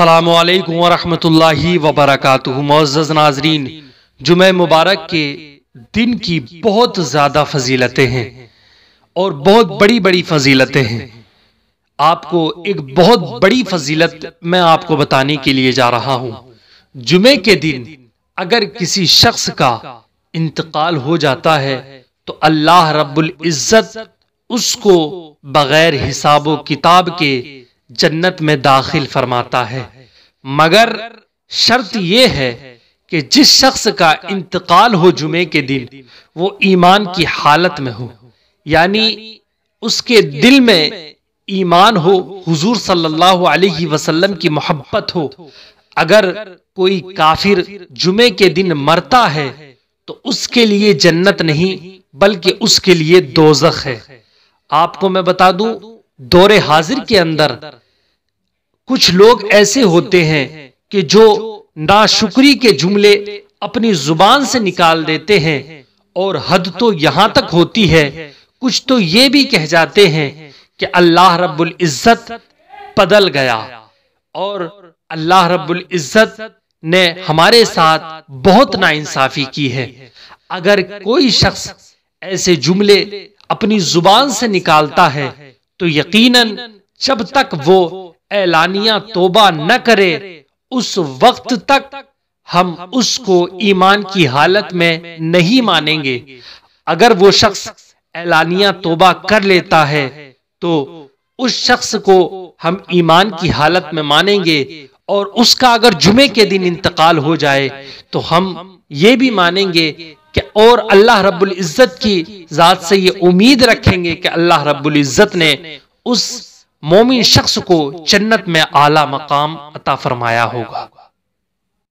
अल्लाम वरहमतुल्लाहि वबरकत मोज़ नाजरीन जुमे मुबारक के दिन की बहुत ज़्यादा फजीलतें हैं और बहुत बड़ी बड़ी फजीलतें हैं आपको एक बहुत बड़ी फजीलत मैं आपको बताने के लिए जा रहा हूँ जुमे के दिन अगर किसी शख्स का इंतकाल हो जाता है तो अल्लाह रब्बुल इज़्ज़त उसको बगैर हिसाब किताब के जन्नत में दाखिल फरमाता है मगर शर्त यह है कि जिस शख्स का इंतकाल हो जुमे के दिन वो ईमान की हालत में हो यानी उसके दिल में ईमान हो हुजूर सल्लल्लाहु अलैहि वसल्लम की मोहब्बत हो अगर कोई काफिर जुमे के दिन मरता है तो उसके लिए जन्नत नहीं बल्कि उसके लिए दोजख है आपको मैं बता दूं दौरे हाजिर के अंदर कुछ लोग ऐसे होते हैं कि जो नाशुक्री के जुमले अपनी जुबान से निकाल देते हैं और हद तो यहां तक होती है कुछ तो ये भी कह जाते हैं कि अल्लाह रब्बुल इज़्ज़त बदल गया और अल्लाह रब्बुल इज़्ज़त ने हमारे साथ बहुत नाइंसाफी की है अगर कोई शख्स ऐसे जुमले अपनी जुबान से निकालता है तो यकीनन जब तक वो ऐलानिया तोबा न करे उस वक्त तक हम उसको ईमान की हालत में नहीं मानेंगे अगर वो शख्स ऐलानिया तोबा कर लेता है तो उस शख्स को हम ईमान की हालत में मानेंगे और उसका अगर जुमे के दिन इंतकाल हो जाए तो हम ये भी मानेंगे कि और अल्लाह रब्बुल इज़्ज़त की ज़ात से ये उम्मीद रखेंगे कि अल्लाह रब्बुल इज़्ज़त ने उस मोमिन शख्स को जन्नत में आला मकाम अता फरमाया होगा